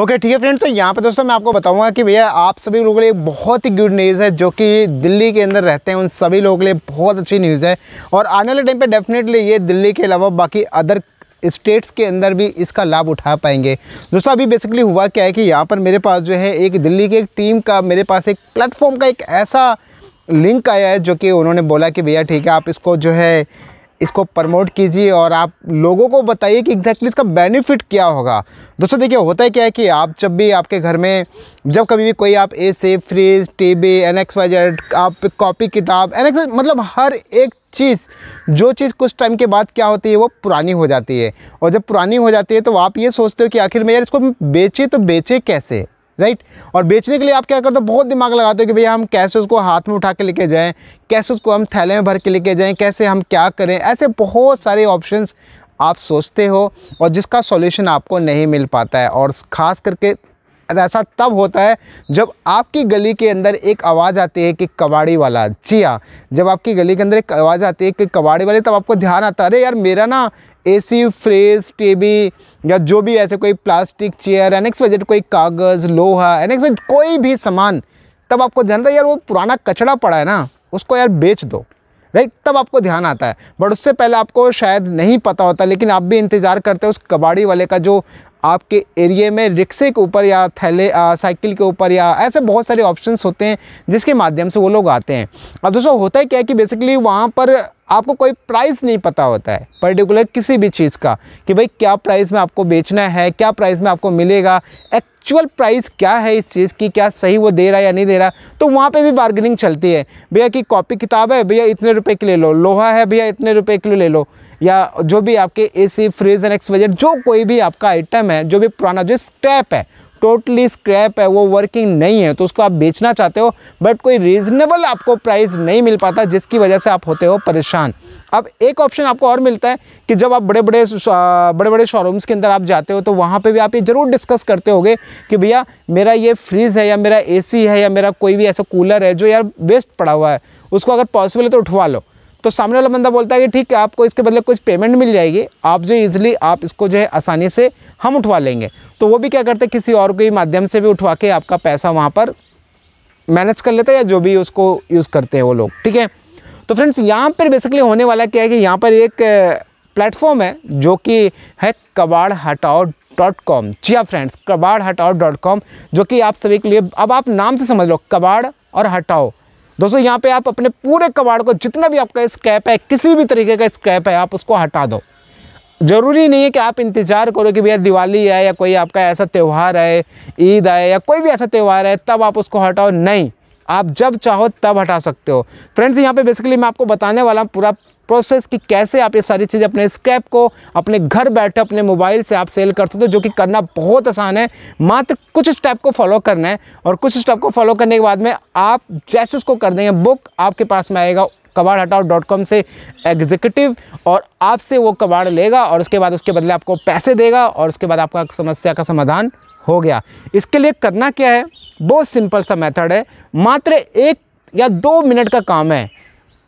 okay ठीक है friends तो यहाँ पे दोस्तों मैं आपको बताऊंगा कि भैया आप सभी लोगों के लिए बहुत ही गुड न्यूज़ है जो कि दिल्ली के अंदर रहते हैं उन सभी लोगों के लिए बहुत अच्छी न्यूज़ है और आने वाले टाइम पे डेफिनेटली ये दिल्ली के अलावा बाकी अदर स्टेट्स के अंदर भी इसका लाभ उठा पाएंगे दोस्तों अभी बेसिकली हुआ क्या है कि यहाँ पर मेरे पास जो है एक दिल्ली की एक टीम का मेरे पास एक प्लेटफॉर्म का एक ऐसा लिंक आया है जो कि उन्होंने बोला कि भैया ठीक है आप इसको जो है इसको प्रमोट कीजिए और आप लोगों को बताइए कि एग्जैक्टली इसका बेनिफिट क्या होगा दोस्तों देखिए होता है क्या है कि आप जब भी आपके घर में जब कभी भी कोई आप ए से fridge TV N X Y Z आप कॉपी किताब एन एक्स मतलब हर एक चीज़ जो चीज़ कुछ टाइम के बाद क्या होती है वो पुरानी हो जाती है और जब पुरानी हो जाती है तो आप ये सोचते हो कि आखिर में यार इसको बेचे तो बेचे कैसे राइट और बेचने के लिए आप क्या करते हो बहुत दिमाग लगाते हो कि भैया हम कैसे उसको हाथ में उठा के लेके जाएं कैसे उसको हम थैले में भर के लेके जाएं कैसे हम क्या करें ऐसे बहुत सारे ऑप्शंस आप सोचते हो और जिसका सॉल्यूशन आपको नहीं मिल पाता है और ख़ास करके ऐसा तब होता है जब आपकी गली के अंदर एक आवाज़ आती है कि कबाड़ी वाला जी हाँ जब आपकी गली के अंदर एक आवाज़ आती है कि कबाड़ी वाले तब आपको ध्यान आता है अरे यार मेरा ना एसी फ्रेज टेबी या जो भी ऐसे कोई प्लास्टिक चेयर एनेक्स वजट कोई कागज़ लोहा एनेक्स वजट कोई भी सामान तब आपको ध्यान था यार वो पुराना कचड़ा पड़ा है ना उसको यार बेच दो राइट तब आपको ध्यान आता है बट उससे पहले आपको शायद नहीं पता होता लेकिन आप भी इंतज़ार करते हो उस कबाड़ी वाले का जो आपके एरिए में रिक्शे के ऊपर या थैले साइकिल के ऊपर या ऐसे बहुत सारे ऑप्शन होते हैं जिसके माध्यम से वो लोग आते हैं अब दोस्तों होता है क्या है कि बेसिकली वहाँ पर आपको कोई प्राइस नहीं पता होता है पर्टिकुलर किसी भी चीज़ का कि भाई क्या प्राइस में आपको बेचना है क्या प्राइस में आपको मिलेगा एक्चुअल प्राइस क्या है इस चीज़ की क्या सही वो दे रहा है या नहीं दे रहा तो वहाँ पे भी बार्गेनिंग चलती है भैया कि कॉपी किताब है भैया इतने रुपए के ले लो लोहा है भैया इतने रुपए किलो ले लो या जो भी आपके एसी फ्रिज एंड एक्सवाइजेड जो कोई भी आपका आइटम है जो भी पुराना जो स्क्रैप है टोटली स्क्रैप है वो वर्किंग नहीं है तो उसको आप बेचना चाहते हो बट कोई रीज़नेबल आपको प्राइस नहीं मिल पाता जिसकी वजह से आप होते हो परेशान अब एक ऑप्शन आपको और मिलता है कि जब आप बड़े बड़े बड़े बड़े शोरूम्स के अंदर आप जाते हो तो वहाँ पे भी आप ये ज़रूर डिस्कस करते होगे कि भैया मेरा ये फ्रिज है या मेरा ए है या मेरा कोई भी ऐसा कूलर है जो यार वेस्ट पड़ा हुआ है उसको अगर पॉसिबल है तो उठवा लो तो सामने वाला बंदा बोलता है कि ठीक है आपको इसके बदले कुछ पेमेंट मिल जाएगी आप जो इजिली आप इसको जो है आसानी से हम उठवा लेंगे तो वो भी क्या करते हैं किसी और के माध्यम से भी उठवा के आपका पैसा वहाँ पर मैनेज कर लेते हैं या जो भी उसको यूज़ करते हैं वो लोग ठीक है तो फ्रेंड्स यहाँ पर बेसिकली होने वाला क्या है कि यहाँ पर एक प्लेटफॉर्म है जो कि है कबाड़ हटाओ डॉट कॉम जी हाँ फ्रेंड्स कबाड़ हटाओ डॉट कॉम जो कि आप सभी के लिए अब आप नाम से समझ लो कबाड़ और हटाओ दोस्तों यहाँ पे आप अपने पूरे कबाड़ को जितना भी आपका स्क्रैप है किसी भी तरीके का स्क्रैप है आप उसको हटा दो ज़रूरी नहीं है कि आप इंतज़ार करो कि भैया दिवाली है या कोई आपका ऐसा त्यौहार है ईद है या कोई भी ऐसा त्यौहार है तब आप उसको हटाओ नहीं आप जब चाहो तब हटा सकते हो फ्रेंड्स यहाँ पे बेसिकली मैं आपको बताने वाला हूँ पूरा प्रोसेस कि कैसे आप ये सारी चीज़ें अपने स्क्रैप को अपने घर बैठे अपने मोबाइल से आप सेल कर सकते हो तो जो कि करना बहुत आसान है मात्र कुछ स्टेप को फॉलो करना है और कुछ स्टेप को फॉलो करने के बाद में आप जैसे उसको कर देंगे बुक आपके पास में आएगा कबाड़ हटाओ डॉट कॉम से एग्जीक्यूटिव और आपसे वो कबाड़ लेगा और उसके बाद उसके बदले आपको पैसे देगा और उसके बाद आपका समस्या का समाधान हो गया इसके लिए करना क्या है बहुत सिंपल सा मेथड है मात्र एक या दो मिनट का काम है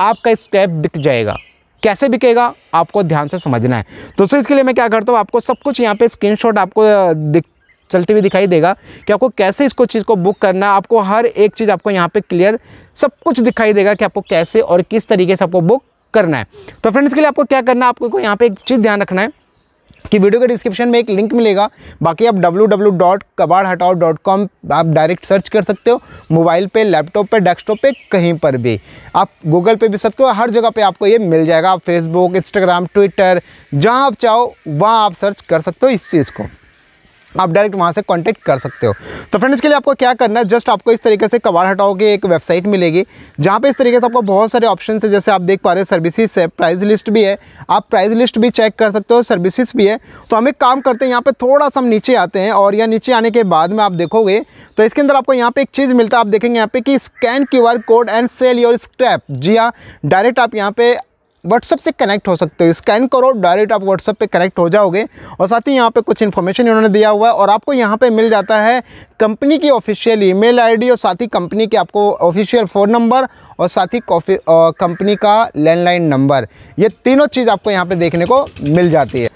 आपका स्क्रैप बिक जाएगा कैसे बिकेगा आपको ध्यान से समझना है तो सर इसके लिए मैं क्या करता हूँ आपको सब कुछ यहाँ पे स्क्रीनशॉट आपको दिख चलती हुई दिखाई देगा कि आपको कैसे इसको चीज़ को बुक करना है आपको हर एक चीज़ आपको यहाँ पे क्लियर सब कुछ दिखाई देगा कि आपको कैसे और किस तरीके से आपको बुक करना है तो फ्रेंड्स के लिए आपको क्या करना है आपको यहाँ पे एक चीज़ ध्यान रखना है कि वीडियो के डिस्क्रिप्शन में एक लिंक मिलेगा बाकी आप कॉम आप डायरेक्ट सर्च कर सकते हो मोबाइल पे लैपटॉप पे डेस्कटॉप पे कहीं पर भी आप गूगल पे भी सर्च करो हर जगह पे आपको ये मिल जाएगा आप फेसबुक इंस्टाग्राम ट्विटर जहाँ आप चाहो वहाँ आप सर्च कर सकते हो इस चीज़ को आप डायरेक्ट वहाँ से कॉन्टैक्ट कर सकते हो तो फ्रेंड इसके लिए आपको क्या करना है जस्ट आपको इस तरीके से कबाड़ हटाओगे एक वेबसाइट मिलेगी जहाँ पे इस तरीके से आपको बहुत सारे ऑप्शन है जैसे आप देख पा रहे हैं सर्विसेज है प्राइस लिस्ट भी है आप प्राइस लिस्ट भी चेक कर सकते हो सर्विसेज भी है तो हम एक काम करते हैं यहाँ पर थोड़ा सा हम नीचे आते हैं और या नीचे आने के बाद में आप देखोगे तो इसके अंदर आपको यहाँ पर एक चीज़ मिलता है आप देखेंगे यहाँ पे कि scan Q code and sell your scrap जी हाँ डायरेक्ट आप यहाँ पर व्हाट्सअप से कनेक्ट हो सकते हो स्कैन करो डायरेक्ट आप व्हाट्सअप पे कनेक्ट हो जाओगे और साथ ही यहाँ पे कुछ इन्फॉर्मेशन इन्होंने दिया हुआ है और आपको यहाँ पे मिल जाता है कंपनी की ऑफिशियल ईमेल आईडी और साथ ही कंपनी के आपको ऑफिशियल फ़ोन नंबर और साथ ही कंपनी का लैंडलाइन नंबर ये तीनों चीज़ आपको यहाँ पर देखने को मिल जाती है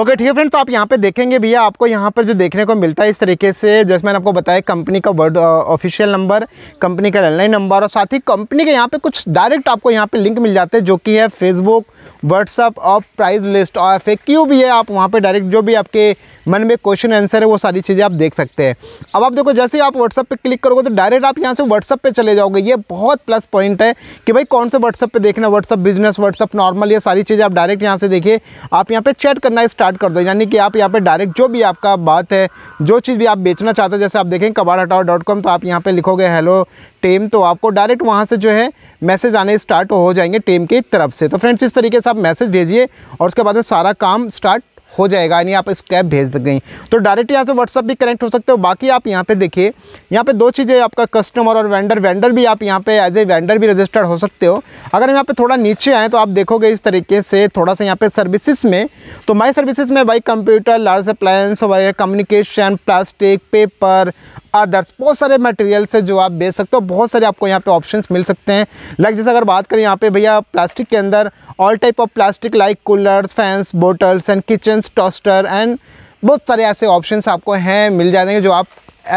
ओके ठीक है फ्रेंड्स तो आप यहाँ पे देखेंगे भैया आपको यहाँ पर जो देखने को मिलता है इस तरीके से जैसे मैंने आपको बताया कंपनी का वर्ड ऑफिशियल नंबर कंपनी का लैंडलाइन नंबर और साथ ही कंपनी के यहाँ पे कुछ डायरेक्ट आपको यहाँ पे लिंक मिल जाते हैं जो कि है फेसबुक व्हाट्सअप और प्राइस लिस्ट और एफ भी है आप वहाँ पर डायरेक्ट जो भी आपके मन में क्वेश्चन आंसर है वो सारी चीज़ें आप देख सकते हैं अब आप देखो जैसे ही आप व्हाट्सअप पे क्लिक करोगे तो डायरेक्ट आप यहाँ से व्हाट्सअप पे चले जाओगे ये बहुत प्लस पॉइंट है कि भाई कौन से व्हाट्सअप पे देखना व्हाट्सअप बिजनेस व्हाट्सअप नॉर्मल ये सारी चीज़ें आप डायरेक्ट यहाँ से देखिए आप यहाँ पर चैट करना स्टार्ट कर दो यानी कि आप यहाँ पर डायरेक्ट जो भी आपका बात है जो चीज़ भी आप बेचना चाहते हो जैसे आप देखें कबाड़ तो आप यहाँ पर लिखोगे हेलो टेम तो आपको डायरेक्ट वहाँ से जो है मैसेज आने स्टार्ट हो जाएंगे टेम की तरफ से तो फ्रेंड्स इस तरीके से आप मैसेज भेजिए और उसके बाद में सारा काम स्टार्ट हो जाएगा यानी आप स्क्रैप भेज सकते तो डायरेक्ट यहाँ से व्हाट्सअप भी कनेक्ट हो सकते हो बाकी आप यहाँ पे देखिए यहाँ पे दो चीज़ें आपका कस्टमर और वेंडर वेंडर भी आप यहाँ पे एज ए वेंडर भी रजिस्टर्ड हो सकते हो अगर हम यहाँ पे थोड़ा नीचे आएँ तो आप देखोगे इस तरीके से थोड़ा सा यहाँ पे सर्विसेज में तो माई सर्विसेज में बाई कंप्यूटर लार्ज अप्लायंस वगैरह कम्युनिकेशन प्लास्टिक पेपर अदर्स बहुत सारे मटेरियल से जो आप बेच सकते हो बहुत सारे आपको यहाँ पे ऑप्शंस मिल सकते हैं लाइक जैसे अगर बात करें यहाँ पे भैया प्लास्टिक के अंदर all type of plastic like cooler fans bottles and kitchen toaster and बहुत सारे ऐसे ऑप्शंस आपको हैं मिल जाएंगे जो आप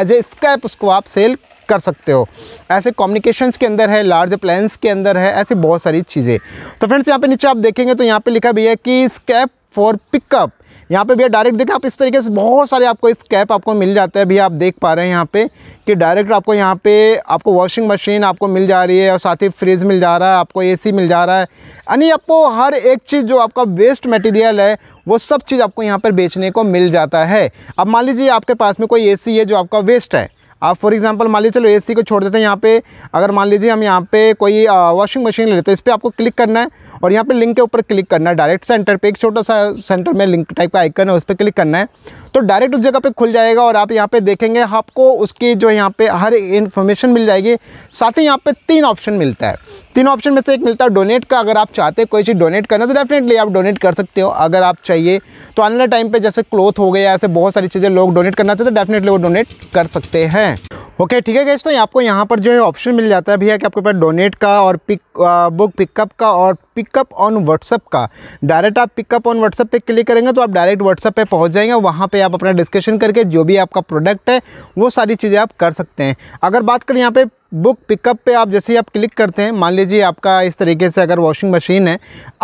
एज ए स्क्रैप उसको आप सेल कर सकते हो ऐसे कम्युनिकेशंस के अंदर है लार्ज प्लान्स के अंदर है ऐसी बहुत सारी चीज़ें तो फ्रेंड्स यहाँ पे नीचे आप देखेंगे तो यहाँ पे लिखा भी है कि स्क्रैप फॉर पिकअप यहाँ पे भैया डायरेक्ट देखें आप इस तरीके से बहुत सारे आपको इस कैप आपको मिल जाता है भैया आप देख पा रहे हैं यहाँ पे कि डायरेक्ट आपको यहाँ पे आपको वॉशिंग मशीन आपको मिल जा रही है और साथ ही फ्रिज मिल जा रहा है आपको एसी मिल जा रहा है यानी आपको हर एक चीज़ जो आपका वेस्ट मटेरियल है वो सब चीज़ आपको यहाँ पर बेचने को मिल जाता है अब मान लीजिए आपके पास में कोई ए है जो आपका वेस्ट है आप फॉर एग्जांपल मान लीजिए चलो एसी को छोड़ देते हैं यहाँ पे अगर मान लीजिए हम यहाँ पे कोई वॉशिंग मशीन ले लेते हैं इस पर आपको क्लिक करना है और यहाँ पे लिंक के ऊपर क्लिक करना है डायरेक्ट सेंटर पे एक छोटा सा सेंटर में लिंक टाइप का आइकन है उस पर क्लिक करना है तो डायरेक्ट उस जगह पे खुल जाएगा और आप यहाँ पे देखेंगे आपको उसकी जो यहाँ पे हर इन्फॉर्मेशन मिल जाएगी साथ ही यहाँ पे तीन ऑप्शन मिलता है तीन ऑप्शन में से एक मिलता है डोनेट का अगर आप चाहते कोई चीज़ डोनेट करना तो डेफिनेटली आप डोनेट कर सकते हो अगर आप चाहिए तो आने वाले टाइम पर जैसे क्लोथ हो गया ऐसे बहुत सारी चीज़ें लोग डोनेट करना चाहते तो डेफिनेटली वो डोनेट कर सकते हैं ओके ठीक है गैस तो आपको यहाँ पर जो है ऑप्शन मिल जाता है भैया कि आपके पास डोनेट का और पिक आ, बुक पिकअप का और पिकअप ऑन व्हाट्सअप का डायरेक्ट आप पिकअप ऑन व्हाट्सअप पे क्लिक करेंगे तो आप डायरेक्ट व्हाट्सअप पे पहुँच जाएंगे वहाँ पे आप अपना डिस्कशन करके जो भी आपका प्रोडक्ट है वो सारी चीज़ें आप कर सकते हैं अगर बात करें यहाँ पर बुक पिकअप पे आप जैसे ही आप क्लिक करते हैं मान लीजिए आपका इस तरीके से अगर वॉशिंग मशीन है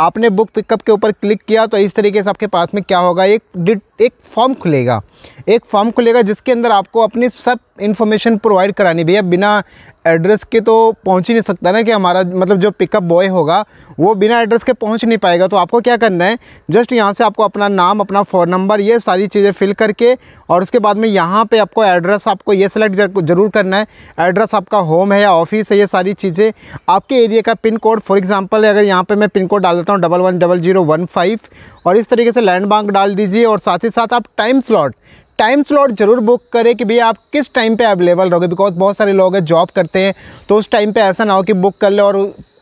आपने बुक पिकअप के ऊपर क्लिक किया तो इस तरीके से आपके पास में क्या होगा एक डिट एक फॉर्म खुलेगा एक फॉर्म खुलेगा जिसके अंदर आपको अपनी सब इन्फॉर्मेशन प्रोवाइड करानी भैया बिना एड्रेस के तो पहुंच ही नहीं सकता ना कि हमारा मतलब जो पिकअप बॉय होगा वो बिना एड्रेस के पहुंच नहीं पाएगा तो आपको क्या करना है जस्ट यहाँ से आपको अपना नाम अपना फ़ोन नंबर ये सारी चीज़ें फिल करके और उसके बाद में यहाँ पे आपको एड्रेस आपको ये सिलेक्ट ज़रूर करना है एड्रेस आपका होम है या ऑफिस है ये सारी चीज़ें आपके एरिया का पिन कोड फॉर एग्ज़ाम्पल अगर यहाँ पर मैं पिन कोड डाल देता हूँ double one double zero one five और इस तरीके से लैंड डाल दीजिए और साथ ही साथ आप टाइम स्लॉट टाइम स्लॉट जरूर बुक करें कि भैया आप किस टाइम पे अवेलेबल रहोगे बिकॉज बहुत सारे लोग हैं जॉब करते हैं तो उस टाइम पे ऐसा ना हो कि बुक कर ले और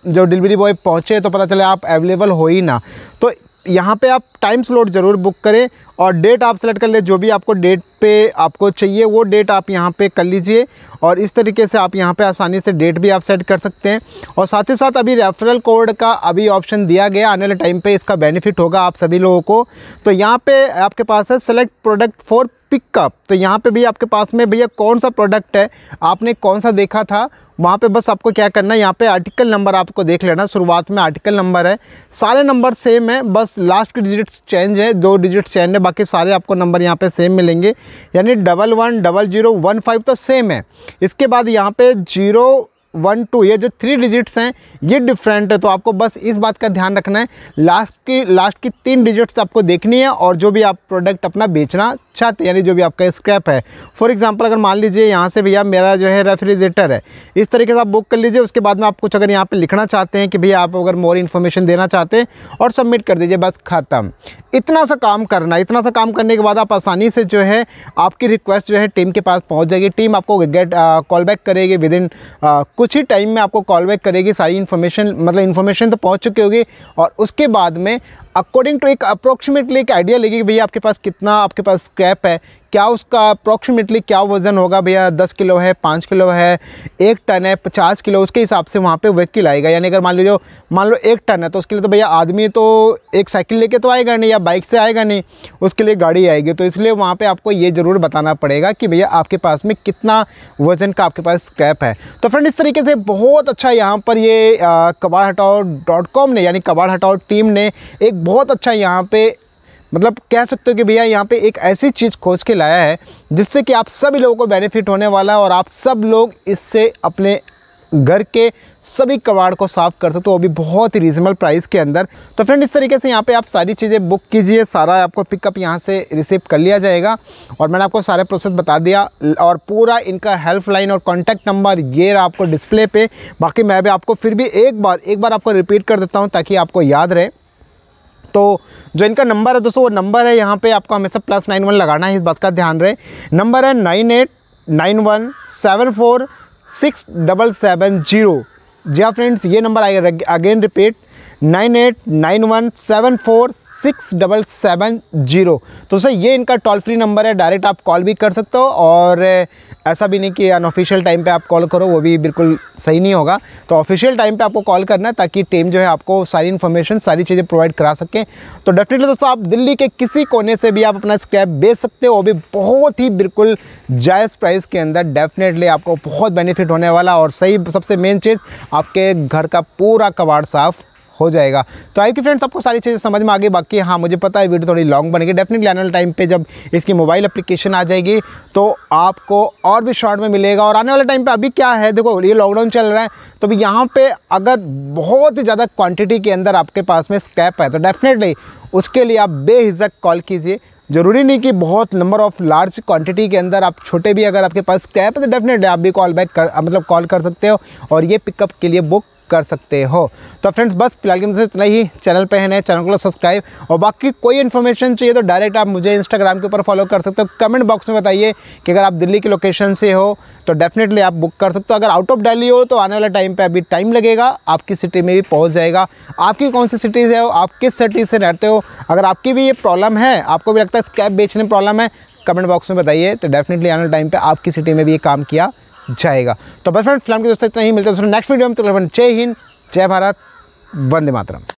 जो डिलीवरी बॉय पहुँचे तो पता चले आप अवेलेबल हो ही ना तो यहाँ पे आप टाइम स्लॉट ज़रूर बुक करें और डेट आप सेलेक्ट कर ले जो भी आपको डेट पे आपको चाहिए वो डेट आप यहाँ पे कर लीजिए और इस तरीके से आप यहाँ पे आसानी से डेट भी आप सेट कर सकते हैं और साथ ही साथ अभी रेफरल कोड का अभी ऑप्शन दिया गया आने वाले टाइम पे इसका बेनिफिट होगा आप सभी लोगों को तो यहाँ पे आपके पास है सेलेक्ट प्रोडक्ट फॉर पिकअप तो यहाँ पे भी आपके पास में भैया कौन सा प्रोडक्ट है आपने कौन सा देखा था वहाँ पे बस आपको क्या करना है यहाँ पे आर्टिकल नंबर आपको देख लेना शुरुआत में आर्टिकल नंबर है सारे नंबर सेम है बस लास्ट के डिजिट्स चेंज है दो डिजिट्स चेंज है बाकी सारे आपको नंबर यहाँ पे सेम मिलेंगे यानी double one double zero one five तो सेम है इसके बाद यहाँ पे जीरो वन टू ये जो थ्री डिजिट्स हैं ये डिफरेंट है तो आपको बस इस बात का ध्यान रखना है लास्ट की लास्ट की तीन डिजिट्स आपको देखनी है और जो भी आप प्रोडक्ट अपना बेचना चाहते यानी जो भी आपका स्क्रैप है फॉर एग्जाम्पल अगर मान लीजिए यहाँ से भैया मेरा जो है रेफ्रिजरेटर है इस तरीके से आप बुक कर लीजिए उसके बाद में आप कुछ अगर यहाँ पर लिखना चाहते हैं कि भैया आप अगर मोर इन्फॉर्मेशन देना चाहते हैं और सबमिट कर दीजिए बस ख़त्म इतना सा काम करना इतना सा काम करने के बाद आप आसानी से जो है आपकी रिक्वेस्ट जो है टीम के पास पहुँच जाएगी टीम आपको गेट कॉल बैक करेगी विद इन uh, कुछ कुछ ही टाइम में आपको कॉल बैक करेगी सारी इन्फॉर्मेशन मतलब इन्फॉर्मेशन तो पहुंच चुकी होगी और उसके बाद में अकॉर्डिंग टू एक अप्रोक्सीमेटली एक आइडिया लेगी कि भैया आपके पास कितना आपके पास स्क्रैप है क्या उसका अप्रॉक्सीमेटली क्या वज़न होगा भैया दस किलो है पाँच किलो है एक टन है पचास किलो उसके हिसाब से वहाँ पे वकील आएगा यानी अगर मान लीजिए मान लो एक टन है तो उसके लिए तो भैया आदमी तो एक साइकिल लेके तो आएगा नहीं या बाइक से आएगा नहीं उसके लिए गाड़ी आएगी तो इसलिए वहाँ पर आपको ये ज़रूर बताना पड़ेगा कि भैया आपके पास में कितना वज़न का आपके पास स्क्रैप है तो फ्रेंड इस तरीके से बहुत अच्छा यहाँ पर ये कबाड़ हटाओ डॉट कॉम ने यानी कबाड़ हटाओ टीम ने एक बहुत अच्छा यहाँ पे मतलब कह सकते हो कि भैया यहाँ पे एक ऐसी चीज़ खोज के लाया है जिससे कि आप सभी लोगों को बेनिफिट होने वाला है और आप सब लोग इससे अपने घर के सभी कबाड़ को साफ़ कर सकते हो वो भी बहुत ही रीजनेबल प्राइस के अंदर तो फ्रेंड इस तरीके से यहाँ पे आप सारी चीज़ें बुक कीजिए सारा आपको पिकअप यहाँ से रिसीव कर लिया जाएगा और मैंने आपको सारे प्रोसेस बता दिया और पूरा इनका हेल्पलाइन और कॉन्टैक्ट नंबर ये रहा आपको डिस्प्ले पे बाकी मैं भी आपको फिर भी एक बार एक बार आपको रिपीट कर देता हूँ ताकि आपको याद रहे तो जो इनका नंबर है दोस्तों वो नंबर है यहाँ पे आपको हमेशा प्लस नाइन वन लगाना है इस बात का ध्यान रहे नंबर है nine eight nine one seven four six double seven zero जी हाँ फ्रेंड्स ये नंबर आएगा again repeat nine eight nine one seven four six double seven zero तो सर ये इनका टोल फ्री नंबर है डायरेक्ट आप कॉल भी कर सकते हो और ऐसा भी नहीं कि अनऑफिशियल टाइम पे आप कॉल करो वो भी बिल्कुल सही नहीं होगा तो ऑफिशियल टाइम पे आपको कॉल करना है ताकि टीम जो है आपको सारी इन्फॉर्मेशन सारी चीज़ें प्रोवाइड करा सकें तो डेफिनेटली दोस्तों आप दिल्ली के किसी कोने से भी आप अपना स्क्रैप बेच सकते हो वो भी बहुत ही बिल्कुल जायज़ प्राइस के अंदर डेफिनेटली आपको बहुत बेनिफिट होने वाला और सही सबसे मेन चीज़ आपके घर का पूरा कबाड़ साफ़ हो जाएगा तो आई की फ्रेंड्स आपको सारी चीज़ें समझ में आ गई बाकी हाँ मुझे पता है वीडियो थोड़ी लॉन्ग बनेगी डेफिनेटली आने वाले टाइम पे जब इसकी मोबाइल एप्लीकेशन आ जाएगी तो आपको और भी शॉर्ट में मिलेगा और आने वाले टाइम पे अभी क्या है देखो ये लॉकडाउन चल रहा है तो भी यहाँ पर अगर बहुत ज़्यादा क्वांटिटी के अंदर आपके पास में स्कैप है तो डेफिनेटली उसके लिए आप बेहिजक कॉल कीजिए ज़रूरी नहीं कि बहुत नंबर ऑफ़ लार्ज क्वांटिटी के अंदर आप छोटे भी अगर आपके पास कैप है तो डेफिनेटली आप भी कॉल बैक कर मतलब कॉल कर सकते हो और ये पिकअप के लिए बुक कर सकते हो तो फ्रेंड्स बस फिलहाल के मुझे इतना ही चैनल पे है नए चैनल को सब्सक्राइब और बाकी कोई इन्फॉर्मेशन चाहिए तो डायरेक्ट आप मुझे इंस्टाग्राम के ऊपर फॉलो कर सकते हो कमेंट बॉक्स में बताइए कि अगर आप दिल्ली की लोकेशन से हो तो डेफिनेटली आप बुक कर सकते हो अगर आउट ऑफ डेली हो तो आने वाले टाइम पर अभी टाइम लगेगा आपकी सिटी में भी पहुँच जाएगा आपकी कौन सी सिटीज़ है आप किस सिटी से रहते हो अगर आपकी भी ये प्रॉब्लम है आपको भी लगता है कैब बेचने प्रॉब्लम है कमेंट बॉक्स में बताइए तो डेफिनेटली आने वाले टाइम पे आपकी सिटी में भी ये काम किया जाएगा तो बस फ्रेंड फिल्म के दोस्तों इतना ही मिलते हैं नेक्स्ट वीडियो में तो जय हिंद जय भारत वंदे मातरम